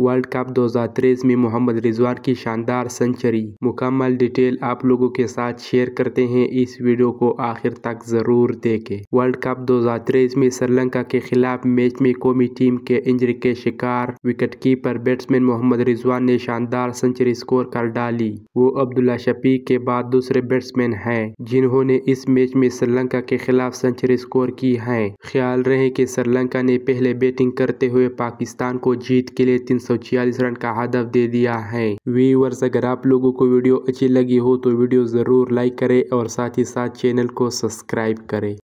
world cup 2023 में मोहम्मद रिजवान की शानदार सेंचुरी मुकम्मल डिटेल आप लोगों के साथ शेयर करते हैं इस वीडियो को आखिर तक जरूर देखें वर्ल्ड कप 2023 में श्रीलंका के खिलाफ मैच में कौमी टीम के इंजरी के शिकार wicket keeper batsman Mohammad Rizwan ने शानदार सेंचुरी स्कोर कर डाली वो अब्दुल्ला शफीक के बाद दूसरे बैट्समैन हैं जिन्होंने इस मैच में श्रीलंका के खिलाफ सेंचुरी स्कोर की है ख्याल रहे की श्रीलंका ने पहले बैटिंग करते हुए पाकिस्तान को जीत के लिए तीन सौ छियालीस रन का हदफ दे दिया है व्यूवर्स अगर आप लोगों को वीडियो अच्छी लगी हो तो वीडियो जरूर लाइक करें और साथ ही साथ चैनल को सब्सक्राइब करें